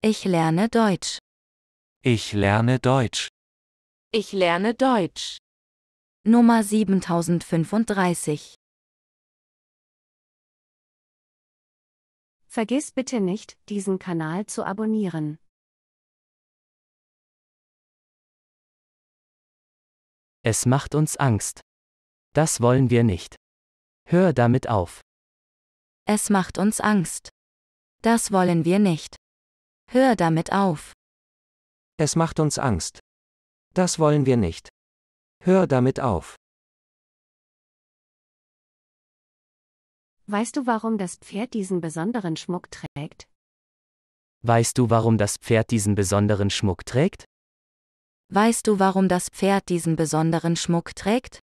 Ich lerne Deutsch. Ich lerne Deutsch. Ich lerne Deutsch. Nummer 7035. Vergiss bitte nicht, diesen Kanal zu abonnieren. Es macht uns Angst. Das wollen wir nicht. Hör damit auf. Es macht uns Angst. Das wollen wir nicht. Hör damit auf. Es macht uns Angst. Das wollen wir nicht. Hör damit auf. Weißt du, warum das Pferd diesen besonderen Schmuck trägt? Weißt du, warum das Pferd diesen besonderen Schmuck trägt? Weißt du, warum das Pferd diesen besonderen Schmuck trägt?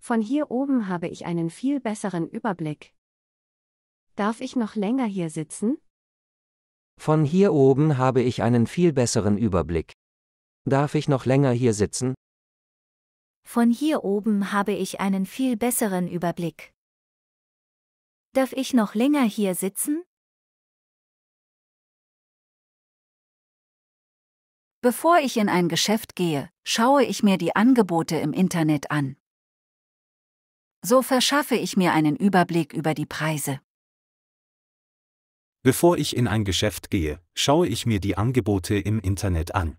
Von hier oben habe ich einen viel besseren Überblick. Darf ich noch länger hier sitzen? Von hier oben habe ich einen viel besseren Überblick. Darf ich noch länger hier sitzen? Von hier oben habe ich einen viel besseren Überblick. Darf ich noch länger hier sitzen? Bevor ich in ein Geschäft gehe, schaue ich mir die Angebote im Internet an. So verschaffe ich mir einen Überblick über die Preise. Bevor ich in ein Geschäft gehe, schaue ich mir die Angebote im Internet an.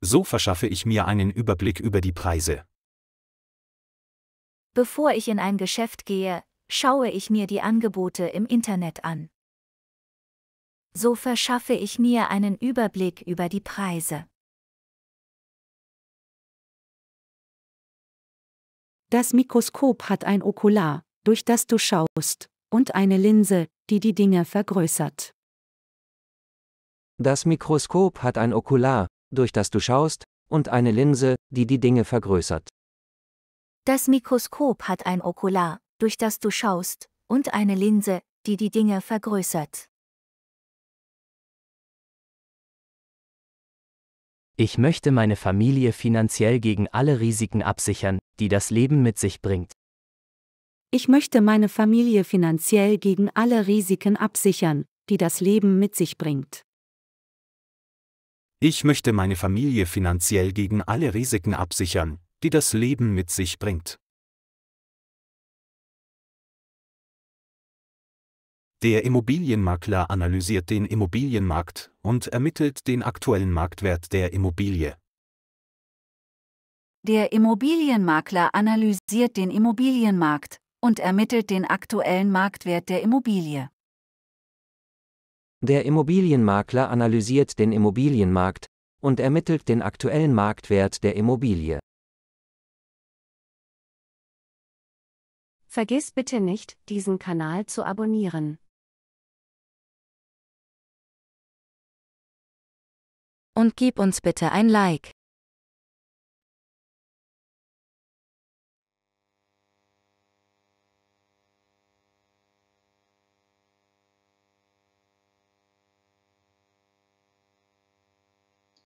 So verschaffe ich mir einen Überblick über die Preise. Bevor ich in ein Geschäft gehe, schaue ich mir die Angebote im Internet an. So verschaffe ich mir einen Überblick über die Preise. Das Mikroskop hat ein Okular, durch das du schaust und eine Linse, die die Dinge vergrößert. Das Mikroskop hat ein Okular, durch das du schaust, und eine Linse, die die Dinge vergrößert. Das Mikroskop hat ein Okular, durch das du schaust, und eine Linse, die die Dinge vergrößert. Ich möchte meine Familie finanziell gegen alle Risiken absichern, die das Leben mit sich bringt. Ich möchte meine Familie finanziell gegen alle Risiken absichern, die das Leben mit sich bringt. Ich möchte meine Familie finanziell gegen alle Risiken absichern, die das Leben mit sich bringt. Der Immobilienmakler analysiert den Immobilienmarkt und ermittelt den aktuellen Marktwert der Immobilie. Der Immobilienmakler analysiert den Immobilienmarkt und ermittelt den aktuellen Marktwert der Immobilie. Der Immobilienmakler analysiert den Immobilienmarkt und ermittelt den aktuellen Marktwert der Immobilie. Vergiss bitte nicht, diesen Kanal zu abonnieren. Und gib uns bitte ein Like.